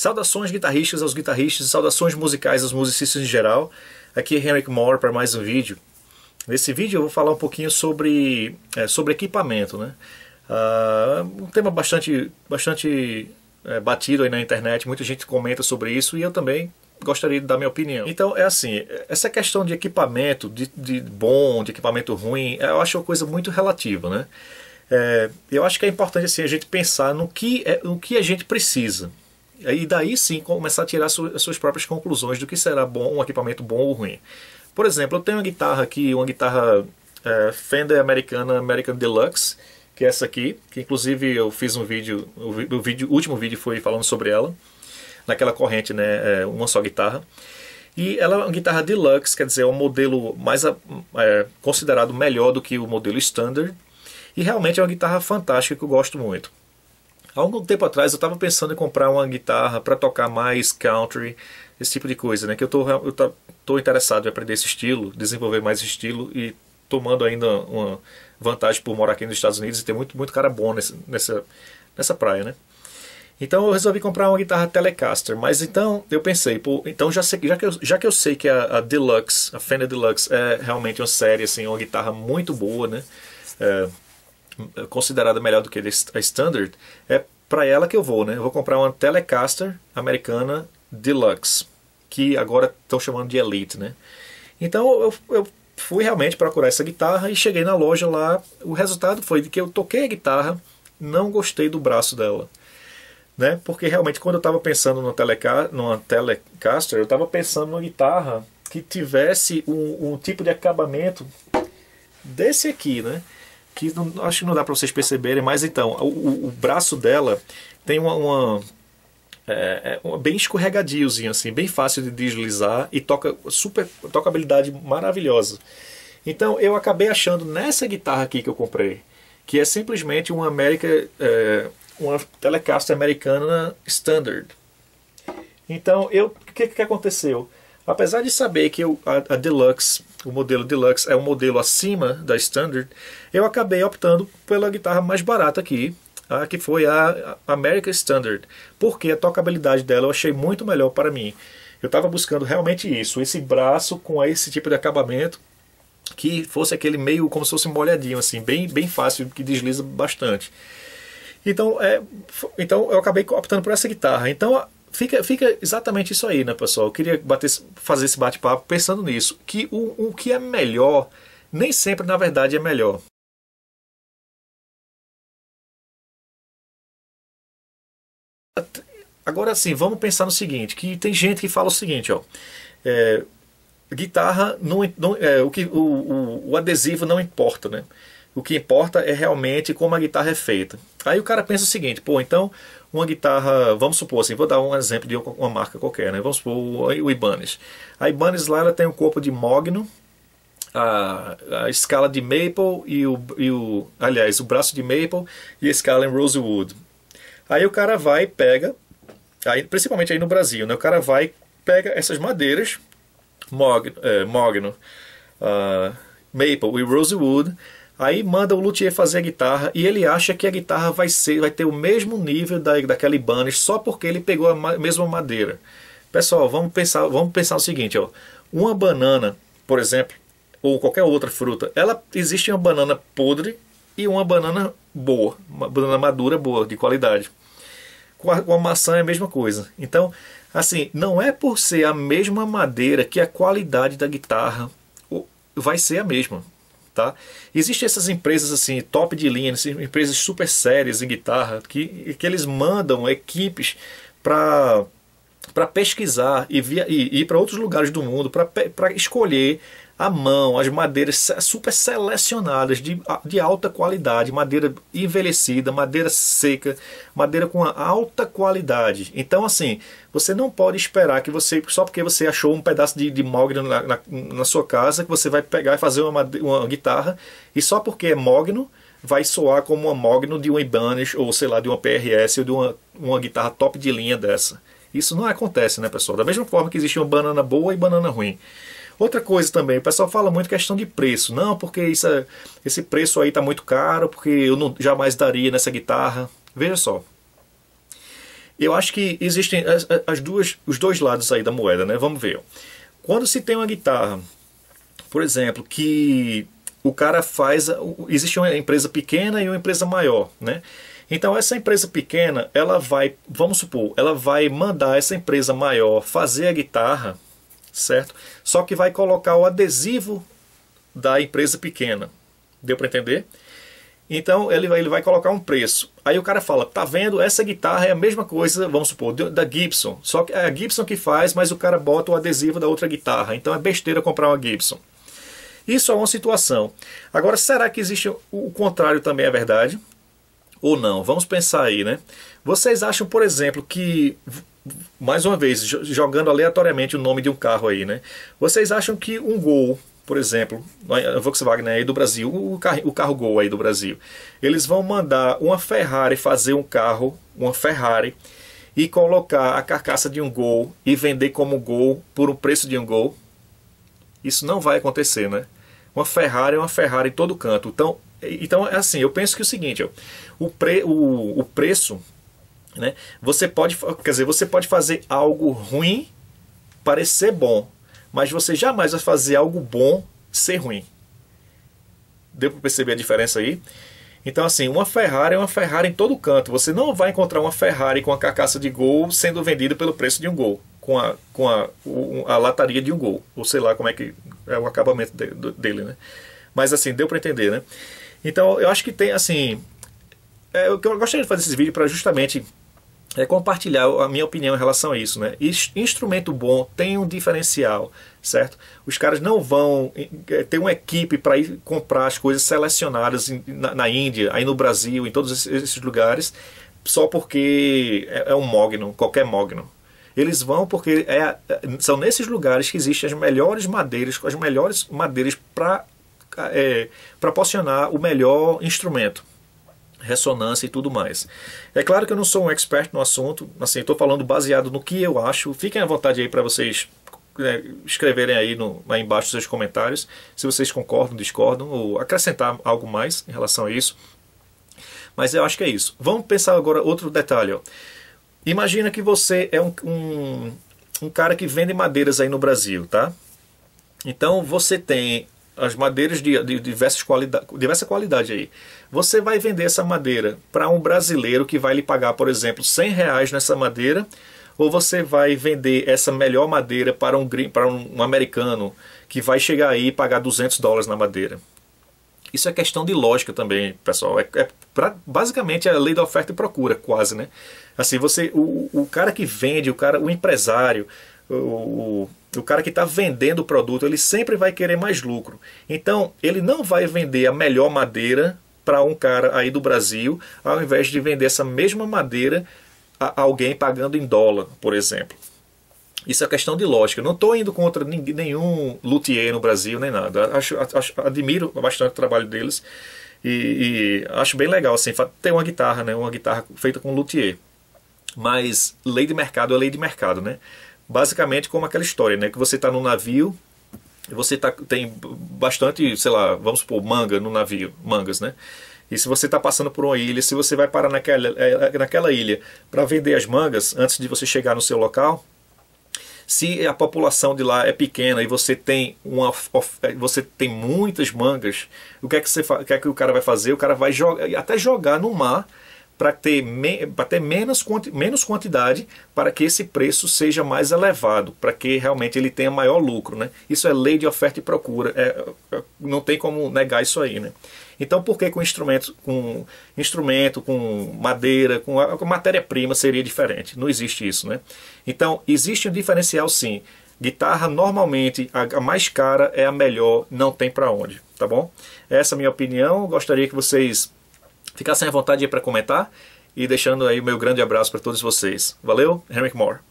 Saudações guitarristas aos guitarristas, saudações musicais aos musicistas em geral. Aqui é Henrik Moore para mais um vídeo. Nesse vídeo eu vou falar um pouquinho sobre, é, sobre equipamento, né? Uh, um tema bastante, bastante é, batido aí na internet, muita gente comenta sobre isso e eu também gostaria de dar minha opinião. Então, é assim, essa questão de equipamento, de, de bom, de equipamento ruim, eu acho uma coisa muito relativa, né? É, eu acho que é importante assim, a gente pensar no que, é, no que a gente precisa. E daí sim começar a tirar as suas próprias conclusões do que será bom, um equipamento bom ou ruim. Por exemplo, eu tenho uma guitarra aqui, uma guitarra é, Fender Americana American Deluxe, que é essa aqui, que inclusive eu fiz um vídeo, o, vídeo, o último vídeo foi falando sobre ela, naquela corrente, né, é, uma só guitarra. E ela é uma guitarra deluxe, quer dizer, é um modelo mais é, considerado melhor do que o modelo standard. E realmente é uma guitarra fantástica que eu gosto muito. Há algum tempo atrás eu estava pensando em comprar uma guitarra para tocar mais country, esse tipo de coisa, né? Que eu tô, eu tô, tô interessado em aprender esse estilo, desenvolver mais esse estilo e tomando ainda uma vantagem por morar aqui nos Estados Unidos e ter muito, muito cara bom nesse, nessa, nessa praia, né? Então eu resolvi comprar uma guitarra Telecaster, mas então eu pensei, pô, então já, sei, já, que, eu, já que eu sei que a, a, Deluxe, a Fender Deluxe é realmente uma série, assim, uma guitarra muito boa, né? É, é considerada melhor do que a Standard, é para ela que eu vou, né? Eu vou comprar uma Telecaster americana Deluxe, que agora estão chamando de Elite, né? Então eu, eu fui realmente procurar essa guitarra e cheguei na loja lá. O resultado foi de que eu toquei a guitarra, não gostei do braço dela. Né? Porque realmente quando eu estava pensando no teleca numa Telecaster, eu estava pensando numa guitarra que tivesse um, um tipo de acabamento desse aqui, né? que não, acho que não dá para vocês perceberem, mas então, o, o braço dela tem uma, uma é, é bem escorregadiozinho, assim, bem fácil de deslizar e toca super toca habilidade maravilhosa. Então eu acabei achando nessa guitarra aqui que eu comprei, que é simplesmente uma América, é, uma Telecaster americana standard. Então eu, o que, que aconteceu? Apesar de saber que o a, a, Deluxe, o modelo Deluxe é um modelo acima da Standard, eu acabei optando pela guitarra mais barata aqui, a, que foi a, a America Standard, porque a tocabilidade dela eu achei muito melhor para mim. Eu estava buscando realmente isso, esse braço com esse tipo de acabamento, que fosse aquele meio como se fosse molhadinho, assim, bem, bem fácil, que desliza bastante. Então, é, então eu acabei optando por essa guitarra. Então, fica, fica exatamente isso aí, né, pessoal? Eu queria bater, fazer esse bate-papo pensando nisso, que o, o que é melhor nem sempre, na verdade, é melhor. Agora sim, vamos pensar no seguinte, que tem gente que fala o seguinte, ó, é, guitarra não, não é, o que o, o, o adesivo não importa, né? O que importa é realmente como a guitarra é feita. Aí o cara pensa o seguinte, pô, então uma guitarra, vamos supor assim, vou dar um exemplo de uma marca qualquer, né? Vamos supor o Ibanez. A Ibanez lá ela tem um corpo de mogno, a, a escala de maple e o, e o, aliás, o braço de maple e a escala em rosewood. Aí o cara vai e pega, aí, principalmente aí no Brasil, né? O cara vai pega essas madeiras, mogno, é, mogno uh, maple e rosewood, Aí manda o luthier fazer a guitarra e ele acha que a guitarra vai, ser, vai ter o mesmo nível da, daquela Ibanez só porque ele pegou a ma mesma madeira. Pessoal, vamos pensar, vamos pensar o seguinte, ó. Uma banana, por exemplo, ou qualquer outra fruta, ela existe uma banana podre e uma banana boa, uma banana madura boa, de qualidade. Com a, com a maçã é a mesma coisa. Então, assim, não é por ser a mesma madeira que a qualidade da guitarra vai ser a mesma tá? Existem essas empresas assim, top de linha, assim, empresas super sérias em guitarra, que, que eles mandam equipes para para pesquisar e, via, e, e ir para outros lugares do mundo para escolher à mão, as madeiras super selecionadas, de, de alta qualidade, madeira envelhecida, madeira seca, madeira com alta qualidade. Então, assim, você não pode esperar que você, só porque você achou um pedaço de, de mogno na, na, na sua casa, que você vai pegar e fazer uma, uma guitarra, e só porque é mogno, vai soar como uma Mogno de um Ibanez ou sei lá, de uma PRS ou de uma, uma guitarra top de linha dessa. Isso não acontece, né, pessoal? Da mesma forma que existe uma banana boa e banana ruim. Outra coisa também, o pessoal fala muito questão de preço. Não, porque isso é, esse preço aí está muito caro, porque eu não, jamais daria nessa guitarra. Veja só. Eu acho que existem as, as duas, os dois lados aí da moeda, né? Vamos ver. Quando se tem uma guitarra, por exemplo, que o cara faz. Existe uma empresa pequena e uma empresa maior, né? Então essa empresa pequena, ela vai, vamos supor, ela vai mandar essa empresa maior fazer a guitarra certo? Só que vai colocar o adesivo da empresa pequena. Deu para entender? Então ele vai, ele vai colocar um preço. Aí o cara fala, tá vendo? Essa guitarra é a mesma coisa, vamos supor, da Gibson. Só que é a Gibson que faz, mas o cara bota o adesivo da outra guitarra. Então é besteira comprar uma Gibson. Isso é uma situação. Agora, será que existe o contrário também é verdade? ou não? Vamos pensar aí, né? Vocês acham, por exemplo, que mais uma vez jogando aleatoriamente o nome de um carro aí, né? Vocês acham que um Gol, por exemplo, é, a Volkswagen né, aí do Brasil, o carro, o carro Gol aí do Brasil, eles vão mandar uma Ferrari fazer um carro, uma Ferrari e colocar a carcaça de um Gol e vender como Gol por um preço de um Gol? Isso não vai acontecer, né? Uma Ferrari é uma Ferrari em todo canto. Então, então, é assim, eu penso que é o seguinte, ó, o, pre, o, o preço, né, você pode, quer dizer, você pode fazer algo ruim parecer bom, mas você jamais vai fazer algo bom ser ruim. Deu para perceber a diferença aí? Então, assim, uma Ferrari é uma Ferrari em todo canto. Você não vai encontrar uma Ferrari com a carcaça de gol sendo vendida pelo preço de um gol, com a, com a, a lataria de um gol, ou sei lá como é que é o acabamento dele, né? Mas, assim, deu para entender, né? Então, eu acho que tem, assim... É, eu gostaria de fazer esse vídeo para justamente é compartilhar a minha opinião em relação a isso, né? Instrumento bom tem um diferencial, certo? Os caras não vão é, ter uma equipe para ir comprar as coisas selecionadas na, na, Índia, aí no Brasil, em todos esses lugares, só porque é, é um Mogno, qualquer Mogno. Eles vão porque é, é são nesses lugares que existem as melhores madeiras, as melhores madeiras para é, proporcionar o melhor instrumento ressonância e tudo mais. É claro que eu não sou um expert no assunto, assim, estou falando baseado no que eu acho. Fiquem à vontade aí para vocês né, escreverem aí, no, aí embaixo seus comentários, se vocês concordam, discordam ou acrescentar algo mais em relação a isso. Mas eu acho que é isso. Vamos pensar agora outro detalhe. Ó. Imagina que você é um, um, um cara que vende madeiras aí no Brasil, tá? Então você tem as madeiras de, de diversas qualidade, diversa qualidade aí. Você vai vender essa madeira para um brasileiro que vai lhe pagar, por exemplo, 100 reais nessa madeira, ou você vai vender essa melhor madeira para um, para um americano que vai chegar aí e pagar 200 dólares na madeira. Isso é questão de lógica também, pessoal. É, é pra, basicamente é a lei da oferta e procura, quase, né? Assim, você, o, o cara que vende, o cara, o empresário, o o cara que está vendendo o produto, ele sempre vai querer mais lucro. Então, ele não vai vender a melhor madeira para um cara aí do Brasil, ao invés de vender essa mesma madeira a alguém pagando em dólar, por exemplo. Isso é questão de lógica. Eu não estou indo contra nenhum luthier no Brasil, nem nada. Acho, acho admiro bastante o trabalho deles e, e, acho bem legal assim, ter uma guitarra, né? uma guitarra feita com luthier. Mas lei de mercado é lei de mercado, né? basicamente como aquela história, né? Que você está num navio e você tá, tem bastante, sei lá, vamos supor, manga no navio, mangas, né? E se você está passando por uma ilha, se você vai parar naquela, é, é, naquela ilha para vender as mangas antes de você chegar no seu local, se a população de lá é pequena e você tem uma é, você tem muitas mangas, o que é que, você, o que, é que o cara vai fazer? O cara vai jogar, até jogar no mar para ter, me, ter menos, menos quantidade para que esse preço seja mais elevado, para que realmente ele tenha maior lucro. Né? Isso é lei de oferta e procura, é, é, não tem como negar isso aí. Né? Então, por que com instrumento, com, instrumento, com madeira, com, com matéria-prima seria diferente? Não existe isso. Né? Então, existe um diferencial sim. Guitarra, normalmente, a mais cara é a melhor, não tem para onde, tá bom? Essa é a minha opinião, gostaria que vocês ficar sem a vontade para comentar e deixando aí o meu grande abraço para todos vocês. Valeu, Henrik Moore.